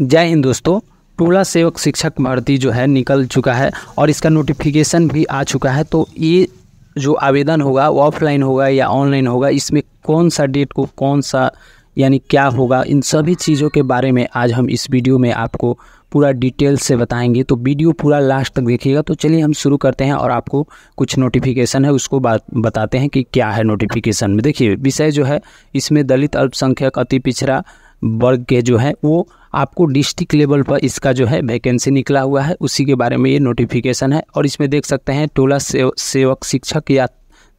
जय हिंद दोस्तों टोला सेवक शिक्षक भर्ती जो है निकल चुका है और इसका नोटिफिकेशन भी आ चुका है तो ये जो आवेदन होगा वो ऑफलाइन होगा या ऑनलाइन होगा इसमें कौन सा डेट को कौन सा यानी क्या होगा इन सभी चीज़ों के बारे में आज हम इस वीडियो में आपको पूरा डिटेल से बताएंगे तो वीडियो पूरा लास्ट तक देखिएगा तो चलिए हम शुरू करते हैं और आपको कुछ नोटिफिकेशन है उसको बात बताते हैं कि क्या है नोटिफिकेशन में देखिए विषय जो है इसमें दलित अल्पसंख्यक अति पिछड़ा वर्ग के जो है वो आपको डिस्ट्रिक्ट लेवल पर इसका जो है वैकेंसी निकला हुआ है उसी के बारे में ये नोटिफिकेशन है और इसमें देख सकते हैं टोला सेव, सेवक शिक्षक या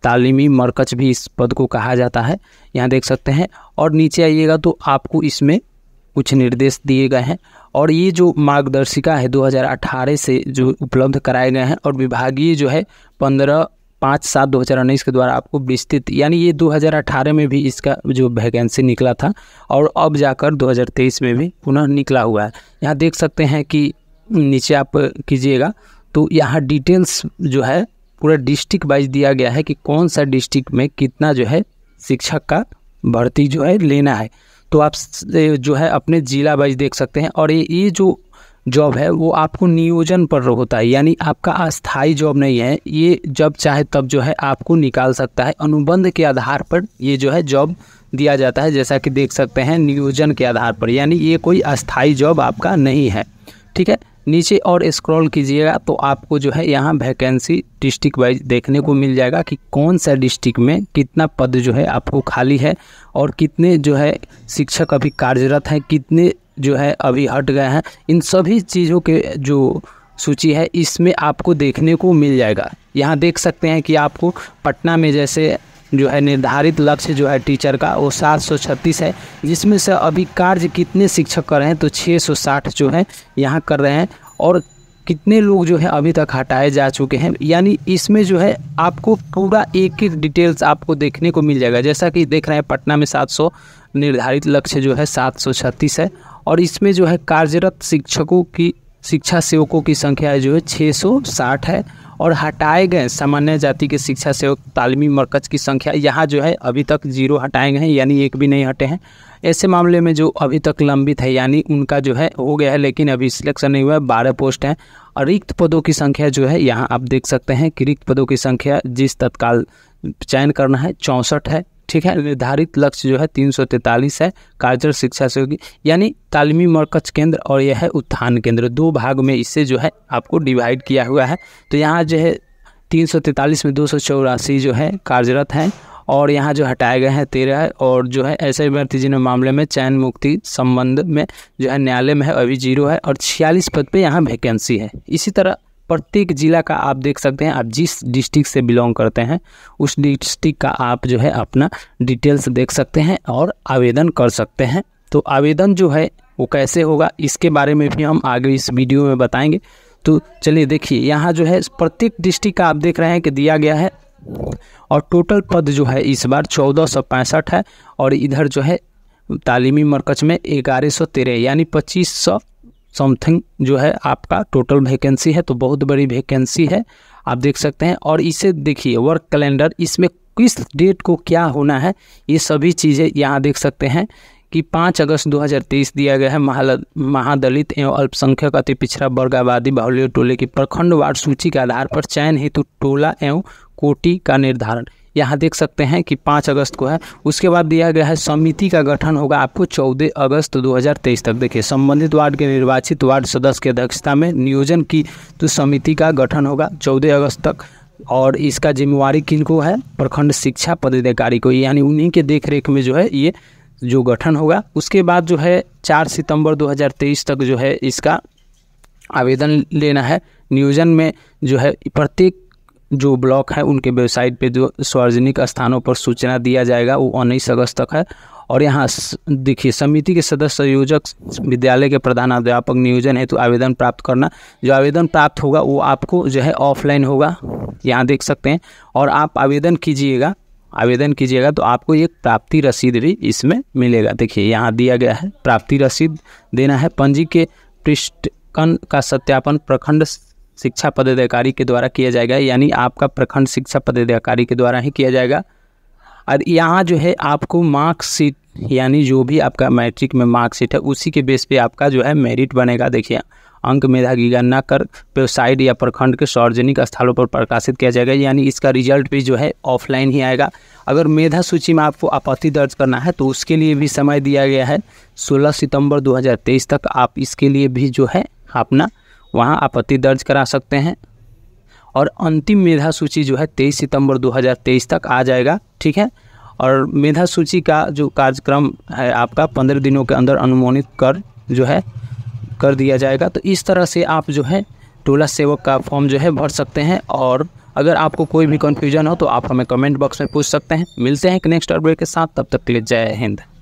तालीमी मरकज भी इस पद को कहा जाता है यहाँ देख सकते हैं और नीचे आइएगा तो आपको इसमें कुछ निर्देश दिए गए हैं और ये जो मार्गदर्शिका है 2018 से जो उपलब्ध कराए गए हैं और विभागीय जो है पाँच सात दो हज़ार उन्नीस के द्वारा आपको विस्तृत यानी ये दो हज़ार अठारह में भी इसका जो वैकेंसी निकला था और अब जाकर दो हज़ार तेईस में भी पुनः निकला हुआ है यहाँ देख सकते हैं कि नीचे आप कीजिएगा तो यहाँ डिटेल्स जो है पूरा डिस्ट्रिक्ट वाइज दिया गया है कि कौन सा डिस्ट्रिक्ट में कितना जो है शिक्षक का भर्ती जो है लेना है तो आप जो है अपने ज़िला वाइज देख सकते हैं और ये ये जो जॉब है वो आपको नियोजन पर होता है यानी आपका अस्थायी जॉब नहीं है ये जब चाहे तब जो है आपको निकाल सकता है अनुबंध के आधार पर ये जो है जॉब दिया जाता है जैसा कि देख सकते हैं नियोजन के आधार पर यानी ये कोई अस्थायी जॉब आपका नहीं है ठीक है नीचे और स्क्रॉल कीजिएगा तो आपको जो है यहाँ वैकेंसी डिस्ट्रिक्ट वाइज देखने को मिल जाएगा कि कौन सा डिस्ट्रिक्ट में कितना पद जो है आपको खाली है और कितने जो है शिक्षक अभी कार्यरत हैं कितने जो है अभी हट गए हैं इन सभी चीज़ों के जो सूची है इसमें आपको देखने को मिल जाएगा यहाँ देख सकते हैं कि आपको पटना में जैसे जो है निर्धारित लक्ष्य जो है टीचर का वो छत्तीस है जिसमें से अभी कार्य कितने शिक्षक कर रहे हैं तो 660 जो है यहाँ कर रहे हैं और कितने लोग जो है अभी तक हटाए जा चुके हैं यानी इसमें जो है आपको पूरा एक एक डिटेल्स आपको देखने को मिल जाएगा जैसा कि देख रहे हैं पटना में 700 निर्धारित लक्ष्य जो है सात है और इसमें जो है कार्यरत शिक्षकों की शिक्षा सेवकों की संख्या जो है छः है और हटाए गए सामान्य जाति के शिक्षा सेवक तालीमी मरकज़ की संख्या यहाँ जो है अभी तक जीरो हटाए गए हैं यानी एक भी नहीं हटे हैं ऐसे मामले में जो अभी तक लंबित है यानी उनका जो है हो गया है लेकिन अभी सिलेक्शन नहीं हुआ है बारह पोस्ट हैं और रिक्त पदों की संख्या जो है यहाँ आप देख सकते हैं कि रिक्त पदों की संख्या जिस तत्काल चयन करना है चौंसठ है ठीक है निर्धारित लक्ष्य जो है तीन सौ तैंतालीस है कार्यरत शिक्षा से होगी यानी तालीमी मरकज केंद्र और यह है उत्थान केंद्र दो भाग में इसे जो है आपको डिवाइड किया हुआ है तो यहाँ जो है तीन सौ तैंतालीस में दो सौ चौरासी जो है कार्यरत हैं और यहाँ जो हटाए गए हैं तेरह और जो है ऐसे अभ्यर्थी जिन्हें मामले में चयन मुक्ति संबंध में जो है न्यायालय में है अभी जीरो है और छियालीस पद पे यहाँ वैकेंसी है इसी तरह प्रत्येक ज़िला का आप देख सकते हैं आप जिस डिस्ट्रिक्ट से बिलोंग करते हैं उस डिस्ट्रिक्ट का आप जो है अपना डिटेल्स देख सकते हैं और आवेदन कर सकते हैं तो आवेदन जो है वो कैसे होगा इसके बारे में भी हम आगे इस वीडियो में बताएंगे तो चलिए देखिए यहाँ जो है प्रत्येक डिस्ट्रिक्ट का आप देख रहे हैं कि दिया गया है और टोटल पद जो है इस बार चौदह सौ पैंसठ है और इधर जो है तालीमी मरकज में ग्यारह सौ तेरह यानी पच्चीस सौ समथिंग जो है आपका टोटल वैकेंसी है तो बहुत बड़ी वैकेंसी है आप देख सकते हैं और इसे देखिए वर्क कैलेंडर इसमें किस डेट को क्या होना है ये सभी चीज़ें यहाँ देख सकते हैं कि 5 अगस्त 2023 दिया गया है महादलित एवं अल्पसंख्यक अति पिछड़ा वर्ग आबादी बाहुल्य टोले की प्रखंडवार सूची के आधार पर चयन हेतु टोला एवं कोटी का निर्धारण यहाँ देख सकते हैं कि पाँच अगस्त को है उसके बाद दिया गया है समिति का गठन होगा आपको चौदह अगस्त दो तक देखिए संबंधित वार्ड के निर्वाचित वार्ड सदस्य की अध्यक्षता में नियोजन की तो समिति का गठन होगा चौदह अगस्त तक और इसका जिम्मेवारी किन को है प्रखंड शिक्षा पदाधिकारी को यानी उन्हीं के देखरेख में जो है ये जो गठन होगा उसके बाद जो है चार सितंबर 2023 तक जो है इसका आवेदन लेना है नियोजन में जो है प्रत्येक जो ब्लॉक है उनके वेबसाइट पे जो सार्वजनिक स्थानों पर सूचना दिया जाएगा वो उन्नीस अगस्त तक है और यहाँ देखिए समिति के सदस्य संयोजक विद्यालय के प्रधानाध्यापक नियोजन हेतु आवेदन प्राप्त करना जो आवेदन प्राप्त होगा वो आपको जो है ऑफलाइन होगा यहाँ देख सकते हैं और आप आवेदन कीजिएगा आवेदन कीजिएगा तो आपको एक प्राप्ति रसीद भी इसमें मिलेगा देखिए यहाँ दिया गया है प्राप्ति रसीद देना है पंजी के पृष्ठकन का सत्यापन प्रखंड शिक्षा पदाधिकारी के द्वारा किया जाएगा यानी आपका प्रखंड शिक्षा पदाधिकारी के द्वारा ही किया जाएगा और यहाँ जो है आपको मार्कशीट यानी जो भी आपका मैट्रिक में मार्कशीट है उसी के बेस पे आपका जो है मेरिट बनेगा देखिए अंक मेधा की गणना कर वेबसाइट या प्रखंड के सार्वजनिक स्थलों पर प्रकाशित किया जाएगा यानी इसका रिजल्ट भी जो है ऑफलाइन ही आएगा अगर मेधा सूची में आपको आपत्ति दर्ज करना है तो उसके लिए भी समय दिया गया है 16 सितंबर 2023 तक आप इसके लिए भी जो है अपना वहाँ आपत्ति दर्ज करा सकते हैं और अंतिम मेधा सूची जो है तेईस सितंबर 2023 तक आ जाएगा ठीक है और मेधा सूची का जो कार्यक्रम है आपका पंद्रह दिनों के अंदर अनुमोदित कर जो है कर दिया जाएगा तो इस तरह से आप जो है टोला सेवक का फॉर्म जो है भर सकते हैं और अगर आपको कोई भी कन्फ्यूजन हो तो आप हमें कमेंट बॉक्स में पूछ सकते हैं मिलते हैं एक नेक्स्ट अपडेट के साथ तब तक के लिए जय हिंद